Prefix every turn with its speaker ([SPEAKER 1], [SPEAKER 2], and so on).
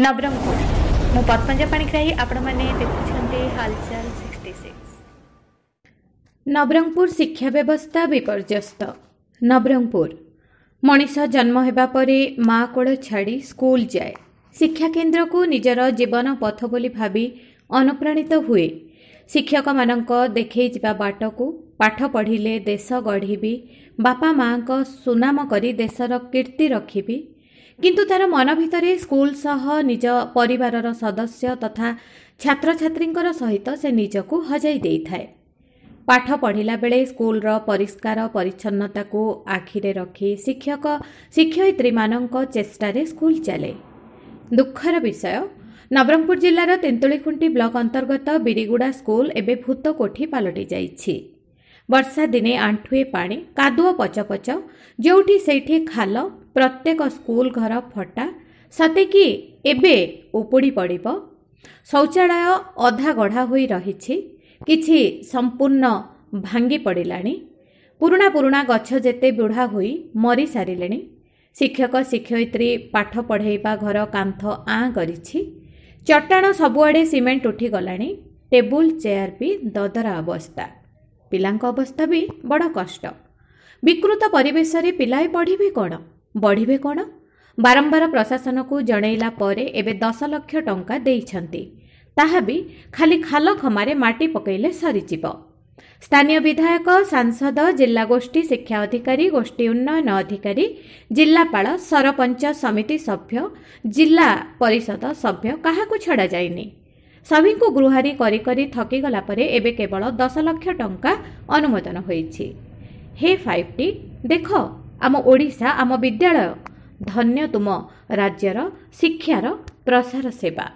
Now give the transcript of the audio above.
[SPEAKER 1] ନବରଙ୍ଗପୁର ମୁଁ ପଦ୍ମଜା ପାଣିଗ୍ରାହୀ ଆପଣମାନେ ଦେଖୁଛନ୍ତି ହାଲଚାଲ ସିକ୍ସଟି ସିକ୍ସ ନବରଙ୍ଗପୁର ଶିକ୍ଷା ବ୍ୟବସ୍ଥା ବିପର୍ଯ୍ୟସ୍ତ ନବରଙ୍ଗପୁର ମଣିଷ ଜନ୍ମ ହେବା ପରେ ମା କୋଳ ଛାଡ଼ି ସ୍କୁଲ ଯାଏ ଶିକ୍ଷା କେନ୍ଦ୍ରକୁ ନିଜର ଜୀବନ ପଥ ବୋଲି ଭାବି ଅନୁପ୍ରାଣିତ ହୁଏ ଶିକ୍ଷକମାନଙ୍କ ଦେଖେଇଯିବା ବାଟକୁ ପାଠ ପଢ଼ିଲେ ଦେଶ ଗଢ଼ିବି ବାପା ମାଆଙ୍କ ସୁନାମ କରି ଦେଶର କୀର୍ତ୍ତି ରଖିବି କିନ୍ତୁ ତାର ମନ ଭିତରେ ସ୍କୁଲ ସହ ନିଜ ପରିବାରର ସଦସ୍ୟ ତଥା ଛାତ୍ରଛାତ୍ରୀଙ୍କର ସହିତ ସେ ନିଜକୁ ହଜାଇ ଦେଇଥାଏ ପାଠ ପଢ଼ିଲା ବେଳେ ସ୍କୁଲର ପରିଷ୍କାର ପରିଚ୍ଛନ୍ନତାକୁ ଆଖିରେ ରଖି ଶିକ୍ଷକ ଶିକ୍ଷୟିତ୍ରୀମାନଙ୍କ ଚେଷ୍ଟାରେ ସ୍କୁଲ ଚାଲେ ଦୁଃଖର ବିଷୟ ନବରଙ୍ଗପୁର ଜିଲ୍ଲାର ତେନ୍ତୁଳିଖୁଣ୍ଟି ବ୍ଲକ ଅନ୍ତର୍ଗତ ବିରିଗୁଡ଼ା ସ୍କୁଲ ଏବେ ଭୂତକୋଠି ପାଲଟି ଯାଇଛି ବର୍ଷା ଦିନେ ଆଣ୍ଠୁଏ ପାଣି କାଦୁଅ ପଚପଚ ଯେଉଁଠି ସେଇଠି ଖାଲ ପ୍ରତ୍ୟେକ ସ୍କୁଲ ଘର ଫଟା ସତେ କି ଏବେ ଉପୁଡ଼ି ପଡ଼ିବ ଶୌଚାଳୟ ଅଧା ଗଢ଼ା ହୋଇ ରହିଛି କିଛି ସମ୍ପୂର୍ଣ୍ଣ ଭାଙ୍ଗି ପଡ଼ିଲାଣି ପୁରୁଣା ପୁରୁଣା ଗଛ ଯେତେ ବୁଢ଼ା ହୋଇ ମରିସାରିଲେଣି ଶିକ୍ଷକ ଶିକ୍ଷୟିତ୍ରୀ ପାଠ ପଢ଼େଇବା ଘର କାନ୍ଥ ଆଁ କରିଛି ଚଟାଣ ସବୁଆଡ଼େ ସିମେଣ୍ଟ ଉଠିଗଲାଣି ଟେବୁଲ ଚେୟାର ବି ଦଦରା ଅବସ୍ଥା ପିଲାଙ୍କ ଅବସ୍ଥା ବି ବଡ଼ କଷ୍ଟ ବିକୃତ ପରିବେଶରେ ପିଲାଏ ପଢ଼ିବେ କ'ଣ ବଢ଼ିବେ କ'ଣ ବାରମ୍ବାର ପ୍ରଶାସନକୁ ଜଣାଇଲା ପରେ ଏବେ ଦଶ ଲକ୍ଷ ଟଙ୍କା ଦେଇଛନ୍ତି ତାହା ବି ଖାଲି ଖାଲ ଖମାରେ ମାଟି ପକାଇଲେ ସରିଯିବ ସ୍ଥାନୀୟ ବିଧାୟକ ସାଂସଦ ଜିଲ୍ଲା ଗୋଷ୍ଠୀ ଶିକ୍ଷା ଅଧିକାରୀ ଗୋଷ୍ଠୀ ଉନ୍ନୟନ ଅଧିକାରୀ ଜିଲ୍ଲାପାଳ ସରପଞ୍ଚ ସମିତି ସଭ୍ୟ ଜିଲ୍ଲା ପରିଷଦ ସଭ୍ୟ କାହାକୁ ଛଡ଼ାଯାଇନି ସଭିଙ୍କୁ ଗୃହାରୀ କରି କରି ଥକିଗଲା ପରେ ଏବେ କେବଳ ଦଶ ଲକ୍ଷ ଟଙ୍କା ଅନୁମୋଦନ ହୋଇଛି ହେ ଫାଇଭ୍ ଟି ଦେଖ ଆମ ଓଡ଼ିଶା ଆମ ବିଦ୍ୟାଳୟ ଧନ୍ୟ ତୁମ ରାଜ୍ୟର ଶିକ୍ଷାର ପ୍ରସାର ସେବା